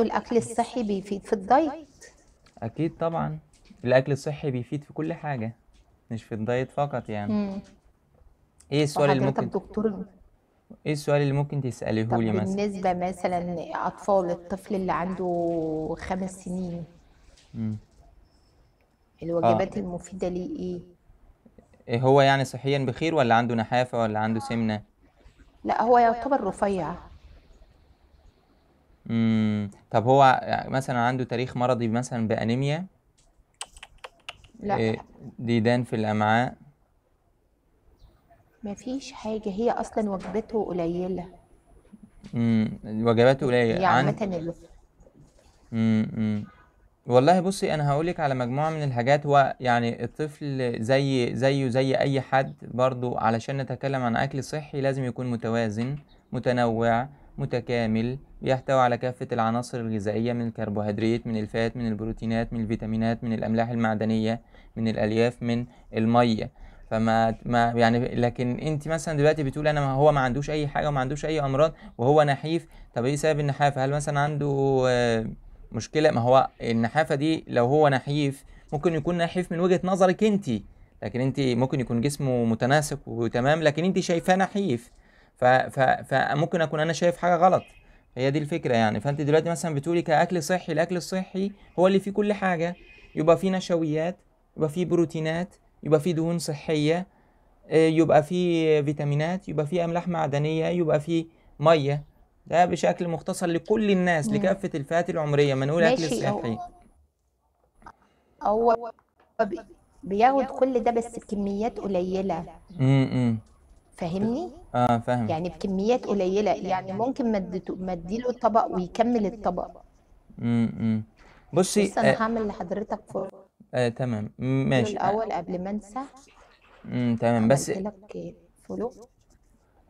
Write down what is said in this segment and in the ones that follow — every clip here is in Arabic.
الاكل الصحي بيفيد في الدايت اكيد طبعا الاكل الصحي بيفيد في كل حاجه مش في الدايت فقط يعني مم. ايه السؤال اللي ممكن دكتور ايه السؤال اللي ممكن تسأليه لي مثلا بالنسبة مثلا أطفال الطفل اللي عنده خمس سنين مم. اه المفيدة ليه إيه؟, إيه هو يعني صحيا بخير ولا عنده نحافة ولا عنده سمنة لا هو يعتبر رفيع امم طب هو مثلا عنده تاريخ مرضي مثلا بانيميا لا إيه ديدان في الامعاء مفيش حاجه هي اصلا وجبته قليله امم وجباته قليله يعني عامه عن... امم والله بصي انا هقولك على مجموعه من الحاجات هو يعني الطفل زي زيه زي اي حد برضو علشان نتكلم عن اكل صحي لازم يكون متوازن متنوع متكامل بيحتوي على كافة العناصر الغذائية من الكربوهيدرات من الفات من البروتينات من الفيتامينات من الأملاح المعدنية من الألياف من المية فما ما يعني لكن انت مثلا دلوقتي بتقول انا ما هو ما عندوش اي حاجه وما عندوش اي امراض وهو نحيف طب ايه سبب النحافه هل مثلا عنده آه، مشكله ما هو النحافه دي لو هو نحيف ممكن يكون نحيف من وجهه نظرك انت لكن انت ممكن يكون جسمه متناسق وتمام لكن انت شايفاه نحيف فممكن اكون انا شايف حاجه غلط هي دي الفكره يعني فانت دلوقتي مثلا بتقولي كاكل صحي الاكل الصحي هو اللي فيه كل حاجه يبقى فيه نشويات يبقى فيه بروتينات يبقى فيه دهون صحيه آه، يبقى فيه فيتامينات يبقى فيه املاح معدنيه يبقى فيه ميه ده بشكل مختصر لكل الناس مم. لكافه الفئات العمريه ما نقول اكل صحي هو بياخد كل ده بس بكميات قليله امم فاهمني؟ اه فاهم يعني بكميات قليله يعني ممكن ما اديله الطبق ويكمل الطبق امم بصي بص انا آه هعمل لحضرتك فرن آه تمام ماشي ماشي آه الاول قبل ما انسى امم تمام بس عملت لك فلو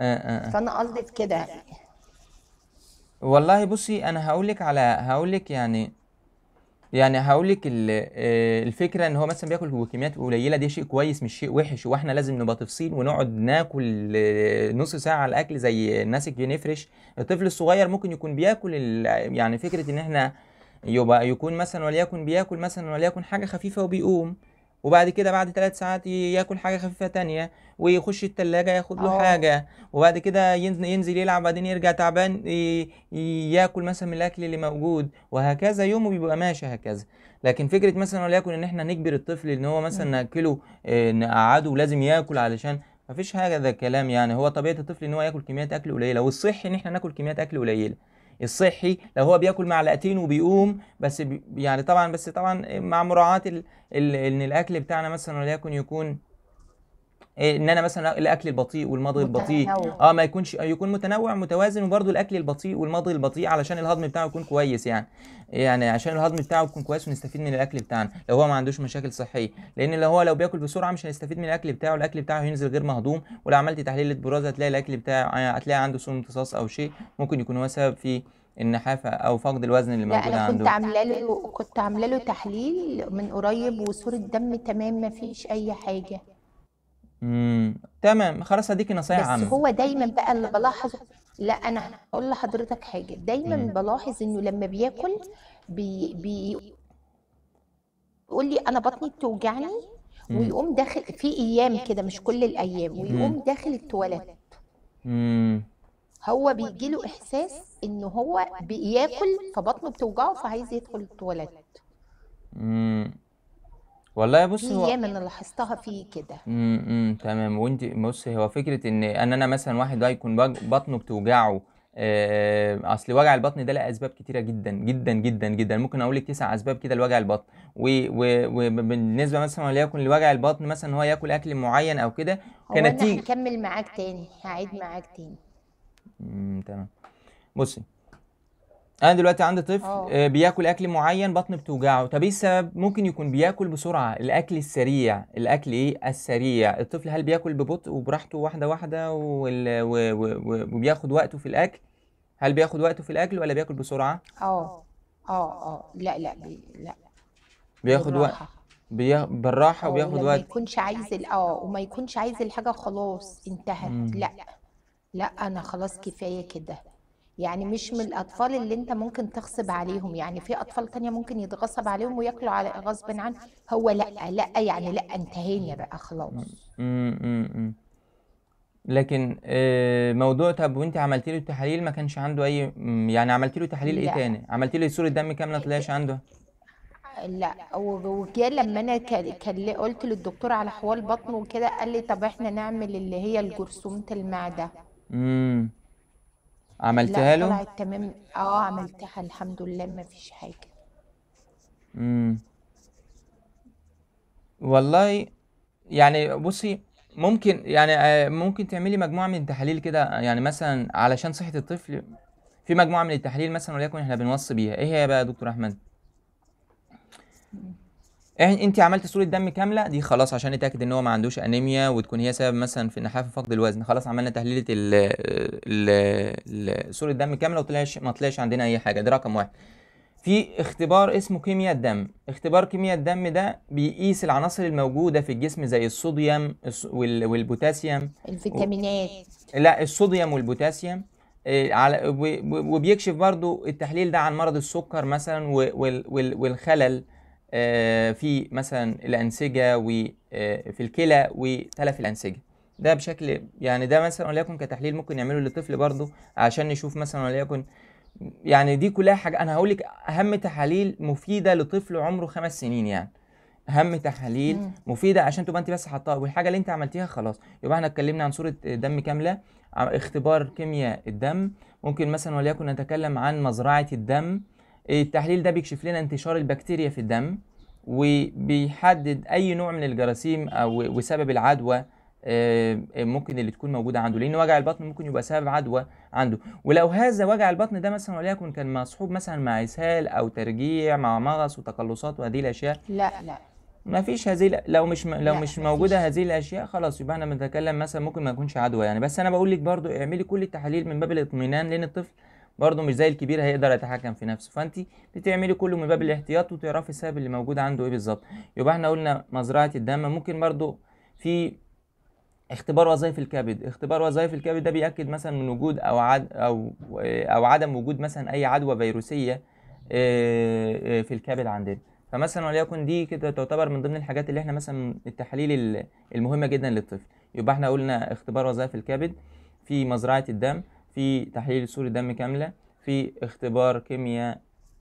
آه،, آه آه. فانا قصدي في كده والله بصي انا هقولك على هقولك يعني يعني هقول لك آه، الفكره ان هو مثلا بياكل كميات قليله دي شيء كويس مش شيء وحش واحنا لازم نبقى تفصيل ونقعد ناكل آه، نص ساعه على الاكل زي الناس اللي بنفرش الطفل الصغير ممكن يكون بياكل يعني فكره ان احنا يبقى يكون مثلا وليكن بياكل مثلا وليكن حاجه خفيفه وبيقوم وبعد كده بعد ثلاث ساعات ياكل حاجه خفيفه تانية ويخش التلاجة ياخد له آه. حاجه وبعد كده ينزل يلعب بعدين يرجع تعبان ياكل مثلا من الاكل اللي موجود وهكذا يومه بيبقى ماشي هكذا لكن فكره مثلا وليكن ان احنا نجبر الطفل ان هو مثلا ناكله آه، نقعده ولازم ياكل علشان مفيش حاجه ده كلام يعني هو طبيعه الطفل ان هو ياكل كميات اكل قليله والصحي ان احنا ناكل كميات اكل قليله الصحي لو هو بياكل معلقتين وبيقوم بس يعني طبعا بس طبعا مع مراعاه ان الاكل بتاعنا مثلا وليكن يكون إيه، ان انا مثلا الاكل البطيء والمضغ البطيء اه ما يكونش آه، يكون متنوع متوازن وبرده الاكل البطيء والمضغ البطيء علشان الهضم بتاعه يكون كويس يعني يعني عشان الهضم بتاعه يكون كويس ونستفيد من الاكل بتاعنا لو هو ما عندوش مشاكل صحيه لان لو هو لو بياكل بسرعه مش هنستفيد من الاكل بتاعه الاكل بتاعه هينزل غير مهضوم ولو عملت تحليل البراز هتلاقي الاكل بتاعه آه، هتلاقي عنده سوء امتصاص او شيء ممكن يكون هو سبب في النحافه او فقد الوزن اللي موجود عنده لا انا كنت عامله له كنت عامله له تحليل من قريب وصوره دم تمام ما فيش اي حاجه امم تمام خلاص هديكي نصايح بس عامه هو دايما بقى اللي بلاحظه لا انا هقول لحضرتك حاجه دايما مم. بلاحظ انه لما بياكل بي بيقول لي انا بطني بتوجعني ويقوم داخل في ايام كده مش كل الايام ويقوم داخل التواليت امم هو بيجي له احساس ان هو بياكل فبطنه بتوجعه فعايز يدخل التواليت امم والله بص هو دي انا لاحظتها فيه كده امم،, امم تمام وانت بص هو فكره ان ان انا مثلا واحد يكون بطنه بتوجعه آه، اصل وجع البطن ده له اسباب كتيره جدا جدا جدا جدا ممكن اقول لك تسع اسباب كده لوجع البطن وبالنسبه مثلا وليكن لوجع البطن مثلا هو ياكل اكل معين او كده كنتيجه هو انا هكمل معاك تاني هعيد معاك تاني امم تمام بصي انا دلوقتي عندي طفل أوه. آه، بياكل اكل معين بطن بتوجعه طب ايه السبب ممكن يكون بياكل بسرعه الاكل السريع الاكل ايه السريع الطفل هل بياكل ببطء وبراحته واحده واحده وال... و... و... وبياخد وقته في الاكل هل بياخد وقته في الاكل ولا بياكل بسرعه اه اه اه لا لا بي... لا بياخد وقت بي... بالراحه آه، وبياخد وقت ما يكونش عايز اه وما يكونش عايز الحاجه خلاص انتهت لا لا انا خلاص كفايه كده يعني مش من الاطفال اللي انت ممكن تغصب عليهم يعني في اطفال تانية ممكن يتغصب عليهم وياكلوا على غصب عنه هو لا لا يعني لا انتهينا بقى خلاص لكن آه، موضوع طب وانت عملتي له التحاليل ما كانش عنده اي يعني عملتي له تحاليل ايه تاني عملتي له صوره دم كامله طلعش عنده لا وكان لما انا قلت للدكتور على حوال بطنه وكده قال لي طب احنا نعمل اللي هي الجرثومه المعده امم عملتها له طلعت تمام اه عملتها الحمد لله ما فيش حاجة امم والله يعني بُصّي، ممكن يعني آه، ممكن تعملي مجموعة من التحاليل كده، يعني مثلًا علشان صحة الطفل في مجموعة من التحاليل مثلًا وليكن إحنا بنوصّي بيها، إيه هي بقى يا دكتور أحمد؟ إيه، انت عملت صوره دم كامله دي خلاص عشان نتاكد ان هو ما عندوش انيميا وتكون هي سبب مثلا في النحاف وفقد الوزن خلاص عملنا تحليله ال صوره الدم كامله وطلعش ما طلعش عندنا اي حاجه ده رقم واحد في اختبار اسمه كيمياء الدم اختبار كيمياء الدم ده بيقيس العناصر الموجوده في الجسم زي الصوديوم والبوتاسيوم الفيتامينات و... لا الصوديوم والبوتاسيوم آه، على وبيكشف برضو التحليل ده عن مرض السكر مثلا والخلل آه، في مثلا الانسجه وفي آه، الكلى وتلف الانسجه ده بشكل يعني ده مثلا وليكن كتحليل ممكن نعمله للطفل برضه عشان نشوف مثلا وليكن يعني دي كلها حاجه انا هقول لك اهم تحاليل مفيده لطفل عمره خمس سنين يعني اهم تحاليل مفيده عشان تبقى انت بس حطاها والحاجه اللي انت عملتيها خلاص يبقى احنا اتكلمنا عن صوره دم كامله اختبار كيمياء الدم ممكن مثلا وليكن نتكلم عن مزرعه الدم التحليل ده بيكشف لنا انتشار البكتيريا في الدم وبيحدد اي نوع من الجراثيم او وسبب العدوى آه، ممكن اللي تكون موجوده عنده لان وجع البطن ممكن يبقى سبب عدوى عنده ولو هذا وجع البطن ده مثلا وليكن كان مصحوب مثلا مع اسهال او ترجيع مع مغص وتقلصات وهذه الاشياء لا لا ما فيش هذه لو مش م... لو مش موجوده هذه الاشياء خلاص يبقى احنا بنتكلم مثلا ممكن ما يكونش عدوى يعني بس انا بقول لك برضو اعملي كل التحاليل من باب الاطمئنان لان الطفل برضه مش زي الكبير هيقدر يتحكم في نفسه فانت بتعملي كله من باب الاحتياط وتعرفي السبب اللي موجود عنده ايه بالظبط يبقى احنا قلنا مزرعه الدم ممكن برضه في اختبار وظائف الكبد اختبار وظائف الكبد ده بيأكد مثلا من وجود او عد او او عدم وجود مثلا اي عدوى فيروسيه آه، آه، في الكبد عندنا فمثلا وليكن دي كده تعتبر من ضمن الحاجات اللي احنا مثلا التحاليل المهمه جدا للطفل يبقى احنا قلنا اختبار وظائف الكبد في مزرعه الدم في تحليل صورة دم كاملة في اختبار كيمياء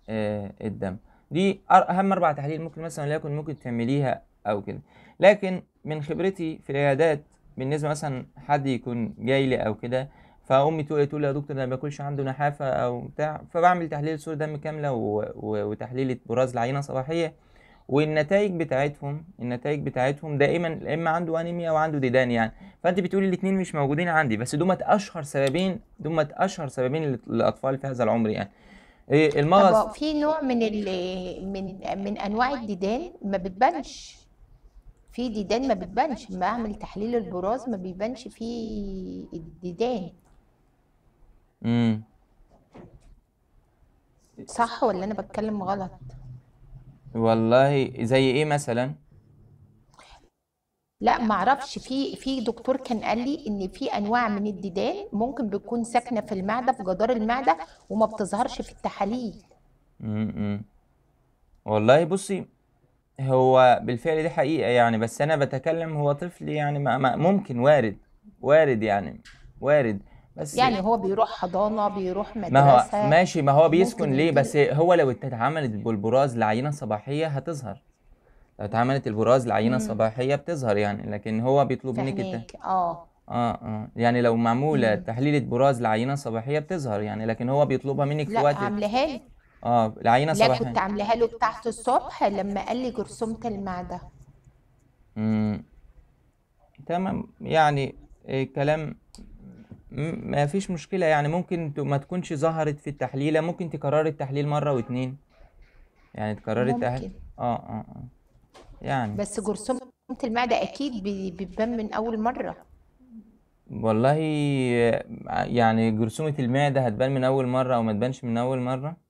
آه، الدم دي أهم أربع تحاليل ممكن مثلا وليكن ممكن تعمليها أو كده لكن من خبرتي في العيادات بالنسبة مثلا حد يكون جاي لي أو كده فأمي تقول تقول يا دكتور ده ما باكلش عنده نحافة أو بتاع فبعمل تحليل صورة دم كاملة وتحليلة براز العينة صباحية والنتائج بتاعتهم النتائج بتاعتهم دائما اما عنده انيميا عنده ديدان يعني فانت بتقولي الاثنين مش موجودين عندي بس دومت اشهر سببين دومت اشهر سببين للاطفال في هذا العمر يعني إيه المغص في نوع من من من انواع الديدان ما بتبانش في ديدان ما بتبانش ما اعمل تحليل البراز ما بيبانش فيه الديدان امم صح ولا انا بتكلم غلط والله زي ايه مثلا لا ما اعرفش في في دكتور كان قال لي ان في انواع من الديدان ممكن بتكون ساكنه في المعده في جدار المعده وما بتظهرش في التحاليل امم والله بصي هو بالفعل دي حقيقه يعني بس انا بتكلم هو طفل يعني ما- ممكن وارد وارد يعني وارد بس يعني إيه؟ هو بيروح حضانه بيروح مدرسه ما هو ماشي ما هو بيسكن ليه بس هو لو اتعملت بالبراز لعينه صباحيه هتظهر لو اتعملت البراز لعينه صباحيه بتظهر يعني لكن هو بيطلب منك اه اه اه يعني لو معموله تحليل تحليله براز لعينه صباحيه بتظهر يعني لكن هو بيطلبها منك في وقت لا عاملها له اه العينه لا صباحيه كنت عاملاها له بتاعت الصبح لما قال لي جرثومه المعده امم تمام يعني إيه كلام ما فيش مشكلة يعني ممكن ما تكونش ظهرت في التحليلة ممكن تكرر التحليل مرة واتنين يعني تكرر التحليل اه اه اه يعني بس جرثومة المعدة أكيد بتبان من أول مرة والله آه، يعني جرثومة المعدة هتبان من أول مرة أو ما تبانش من أول مرة